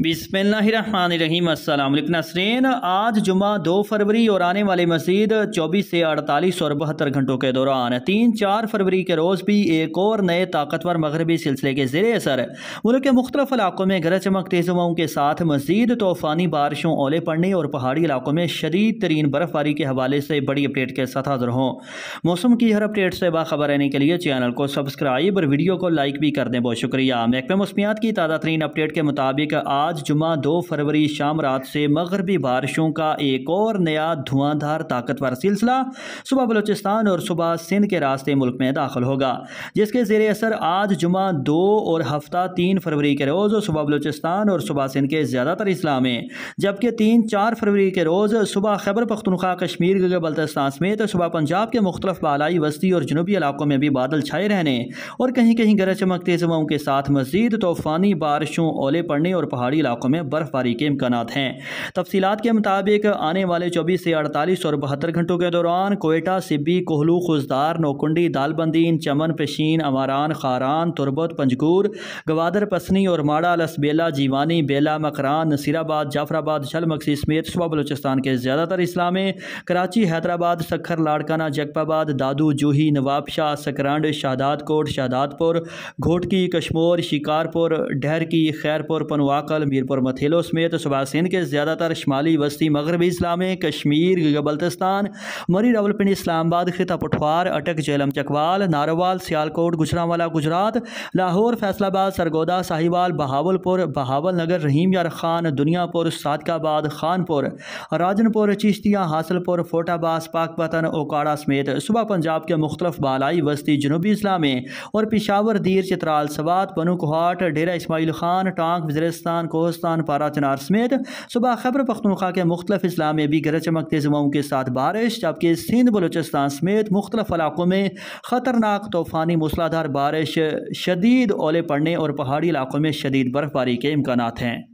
बिसमीम अल्लाम नसरीन आज जुमा दो फरवरी और आने वाले मजीद चौबीस से अड़तालीस और बहत्तर घंटों के दौरान तीन चार फरवरी के रोज़ भी एक और नए ताकतवर मगरबी सिलसिले के जेर असर मुल्क के मुख्तफ इलाकों में गरज चमक तेज़ हवाओं के साथ मजीद तूफ़ानी बारिशों ओले पड़ने और पहाड़ी इलाकों में शदीद तरीन बर्फबारी के हवाले से बड़ी अपडेट के साथ हाजिर हों मौसम की हर अपडेट से बाखबर रहने के लिए चैनल को सब्सक्राइब और वीडियो को लाइक भी कर दें बहुत शुक्रिया महकमे मौसमियात की ताज़ा तरीन अपडेट के मुताबिक आज आज जुमा दो फरवरी शाम रात से मगरबी बारिशों का एक और नया धुआंधार ताकतवर सिलसिला सुबह बलोचिस्तान और सुबह सिंध के रास्ते मुल्क में दाखिल होगा जिसके जेर असर आज जुमा दो और हफ्ता तीन फरवरी के रोज़ सुबह बलोचिस्तान और सुबह सिंध के ज़्यादातर इस्लाम में जबकि तीन चार फरवरी के रोज़ सुबह खैबर पख्तनख्वा कश्मीर के बल्तिस्तान समेत सुबह पंजाब के मुख्तलिफ बालाई वस्ती और जनूबी इलाकों में भी बादल छाए रहने और कहीं कहीं गरज चमक तेज़ के साथ मजीद तूफ़ानी बारिशों ओले पड़ने और पहाड़ी पहाड़ी इलाकों में बर्फबारी के इम्कान हैं तफसीत के मुताबिक आने वाले चौबीस से अड़तालीस और बहत्तर घंटों के दौरान कोयटा सिब्बी कोहलू खुजदार नोकुंडी दालबंदीन चमन पेशीन अमारान खारान तुरबत पंजगूर गवादर पसनी और माड़ा लसबेला जीवानी बेला मकरान नसीराबाद जाफराबाद झलमक्सी समेत सुबह बलोचिस्तान के ज़्यादातर इस्लामें कराची हैदराबाद सखर लाड़काना जगपाबाद दादू जूही नवाबशाह सकरंड शादात कोट शादातपुर घोटकी कश्मोर शिकारपुर डहरकी खैरपुर पनवाकल बलतल मीरपुर मथेलो समेत सुभाष सिंह के ज़्यादातर शुमाली वस्ती मगरबी इस्लामें कश्मीर बल्तिस्तान मरी रावलपिंडी इस्लामाबाद खिता पठवार अटक जेलम चकवाल नारोवाल सियालकोट गुजरावाला गुजरात लाहौर फैसलाबाद सरगोदा साहिवाल बहावलपुर बहावल नगर रहीम यार खान दुनियापुर सादकाबाद खानपुर राजनपुर चिश्तियाँ हासिलपुर फोटाबास पाकपतन ओकाड़ा समेत सुबह पंजाब के मुख्तलिफ बालाई वस्ती जनूबी इस्लामें और पिशावर दीर चित्राल सवात बनू कोहाट डेरा इसमाइल खान टांग वजरस्तान कोहस्तान पारा चनार समेत सुबह खबर पख्तनखा के मुख्तफ इस्लाम में भी गरज चमकते जुमाओं के साथ बारिश जबकि सिंध बलूचिस्तान समेत मुख्तफ इलाकों में ख़तरनाक तूफ़ानी मूसलाधार बारिश शदीद ओले पड़ने और पहाड़ी इलाकों में शदीद बर्फबारी के इम्कान हैं